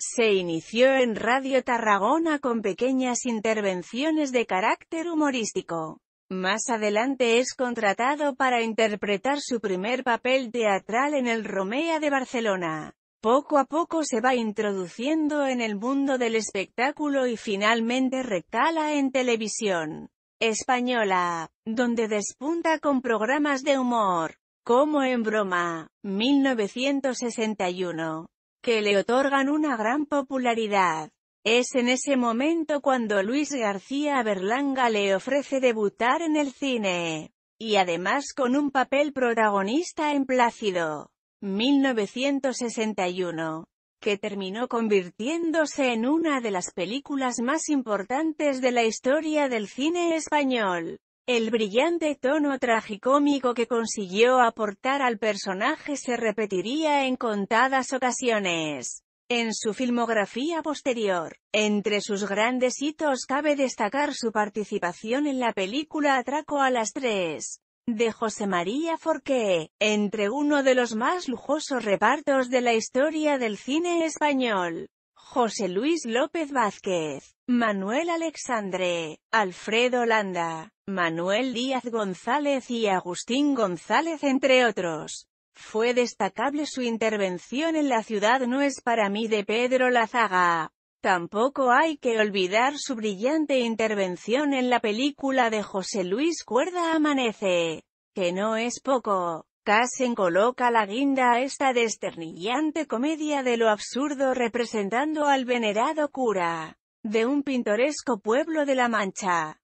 Se inició en Radio Tarragona con pequeñas intervenciones de carácter humorístico. Más adelante es contratado para interpretar su primer papel teatral en el Romea de Barcelona. Poco a poco se va introduciendo en el mundo del espectáculo y finalmente recala en televisión española, donde despunta con programas de humor, como En Broma, 1961, que le otorgan una gran popularidad. Es en ese momento cuando Luis García Berlanga le ofrece debutar en el cine, y además con un papel protagonista en Plácido, 1961, que terminó convirtiéndose en una de las películas más importantes de la historia del cine español. El brillante tono tragicómico que consiguió aportar al personaje se repetiría en contadas ocasiones. En su filmografía posterior, entre sus grandes hitos cabe destacar su participación en la película Atraco a las tres, de José María Forqué, entre uno de los más lujosos repartos de la historia del cine español. José Luis López Vázquez, Manuel Alexandre, Alfredo Landa, Manuel Díaz González y Agustín González entre otros. Fue destacable su intervención en La ciudad no es para mí de Pedro Lazaga. Tampoco hay que olvidar su brillante intervención en la película de José Luis Cuerda Amanece, que no es poco. En coloca la guinda a esta desternillante comedia de lo absurdo representando al venerado cura de un pintoresco pueblo de La Mancha.